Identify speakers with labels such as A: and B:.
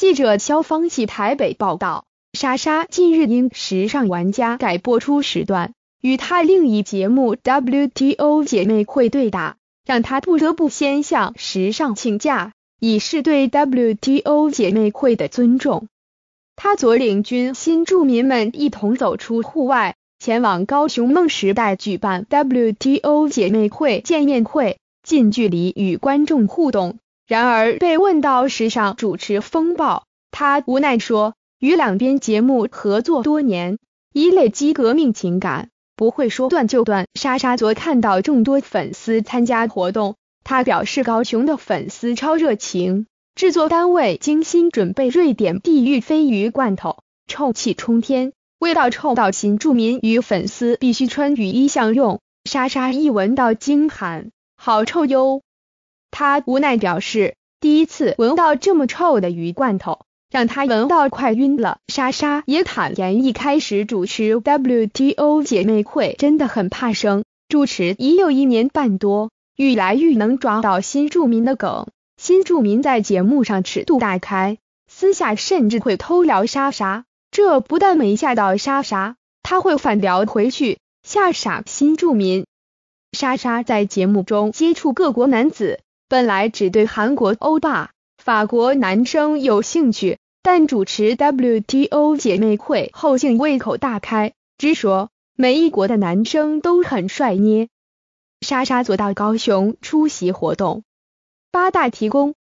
A: 记者肖芳系台北报道，莎莎近日因《时尚玩家》改播出时段，与她另一节目《WTO 姐妹会》对打，让她不得不先向《时尚》请假，以示对《WTO 姐妹会》的尊重。她左领军新住民们一同走出户外，前往高雄梦时代举办《WTO 姐妹会》见面会，近距离与观众互动。然而被问到时尚主持风暴，他无奈说：“与两边节目合作多年，已累积革命情感，不会说断就断。”莎莎昨看到众多粉丝参加活动，他表示高雄的粉丝超热情。制作单位精心准备瑞典地狱鲱鱼罐头，臭气冲天，味道臭到新住民与粉丝必须穿雨衣相用。莎莎一闻到惊喊：“好臭哟！”他无奈表示，第一次闻到这么臭的鱼罐头，让他闻到快晕了。莎莎也坦言，一开始主持 W T O 姐妹会真的很怕生，主持已有一年半多，愈来愈能抓到新住民的梗。新住民在节目上尺度大开，私下甚至会偷聊莎莎，这不但没吓到莎莎，他会反聊回去吓傻新住民。莎莎在节目中接触各国男子。本来只对韩国欧巴、法国男生有兴趣，但主持 WTO 姐妹会后，竟胃口大开，直说每一国的男生都很帅捏。莎莎坐到高雄出席活动，八大提供。